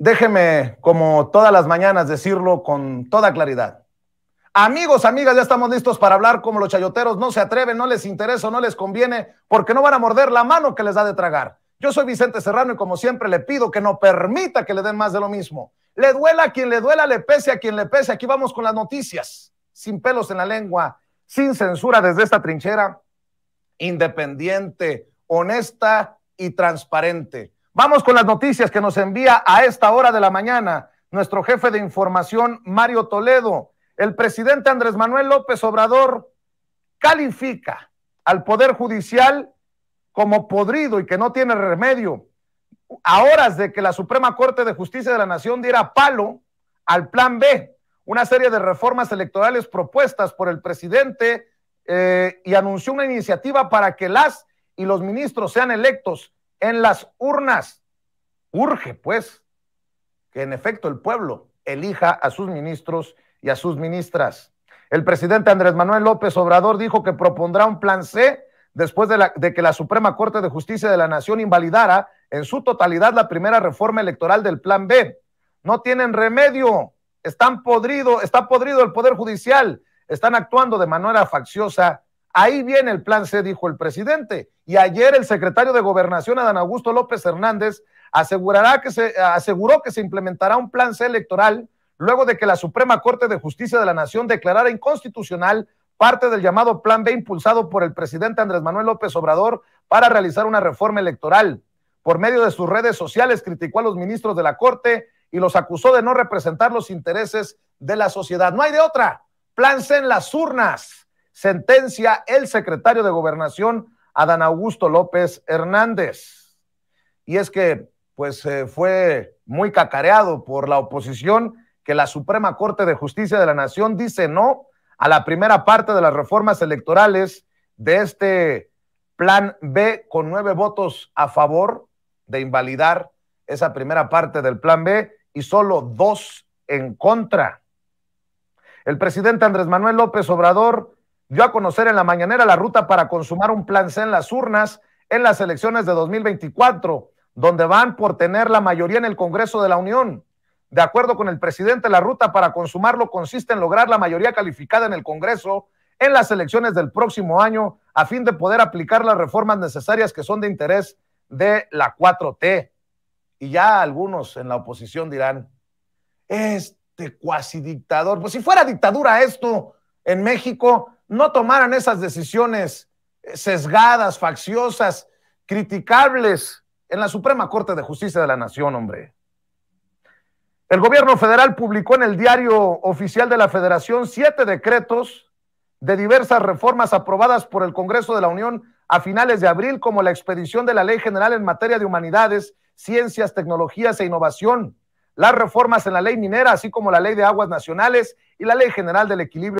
Déjeme, como todas las mañanas, decirlo con toda claridad. Amigos, amigas, ya estamos listos para hablar como los chayoteros. No se atreven, no les interesa, no les conviene, porque no van a morder la mano que les da de tragar. Yo soy Vicente Serrano y como siempre le pido que no permita que le den más de lo mismo. Le duela a quien le duela, le pese a quien le pese. Aquí vamos con las noticias, sin pelos en la lengua, sin censura desde esta trinchera, independiente, honesta y transparente. Vamos con las noticias que nos envía a esta hora de la mañana nuestro jefe de información, Mario Toledo. El presidente Andrés Manuel López Obrador califica al Poder Judicial como podrido y que no tiene remedio. A horas de que la Suprema Corte de Justicia de la Nación diera palo al Plan B, una serie de reformas electorales propuestas por el presidente eh, y anunció una iniciativa para que las y los ministros sean electos en las urnas. Urge, pues, que en efecto el pueblo elija a sus ministros y a sus ministras. El presidente Andrés Manuel López Obrador dijo que propondrá un plan C después de, que la Suprema Corte de Justicia de la Nación invalidara en su totalidad la primera reforma electoral del plan B. No tienen remedio, están podrido, está podrido el Poder Judicial, están actuando de manera facciosa Ahí viene el plan C, dijo el presidente. Y ayer el secretario de Gobernación, Adán Augusto López Hernández, asegurará que se, aseguró que se implementará un plan C electoral luego de que la Suprema Corte de Justicia de la Nación declarara inconstitucional parte del llamado Plan B impulsado por el presidente Andrés Manuel López Obrador para realizar una reforma electoral. Por medio de sus redes sociales criticó a los ministros de la Corte y los acusó de no representar los intereses de la sociedad. No hay de otra. Plan C en las urnas sentencia el secretario de Gobernación, Adán Augusto López Hernández. Y es que, pues, eh, fue muy cacareado por la oposición que la Suprema Corte de Justicia de la Nación dice no a la primera parte de las reformas electorales de este plan B con nueve votos a favor de invalidar esa primera parte del plan B y solo dos en contra. El presidente Andrés Manuel López Obrador dio a conocer en la mañanera la ruta para consumar un plan C en las urnas en las elecciones de 2024, donde van por tener la mayoría en el Congreso de la Unión. De acuerdo con el presidente, la ruta para consumarlo consiste en lograr la mayoría calificada en el Congreso en las elecciones del próximo año a fin de poder aplicar las reformas necesarias que son de interés de la 4T. Y ya algunos en la oposición dirán, este cuasi dictador, pues si fuera dictadura esto en México, no tomaran esas decisiones eh, sesgadas, facciosas, criticables en la Suprema Corte de Justicia de la Nación, hombre. El gobierno federal publicó en el diario oficial de la Federación siete decretos de diversas reformas aprobadas por el Congreso de la Unión a finales de abril, como la expedición de la Ley General en materia de humanidades, ciencias, tecnologías e innovación, las reformas en la Ley minera, así como la Ley de aguas nacionales y la Ley General del Equilibrio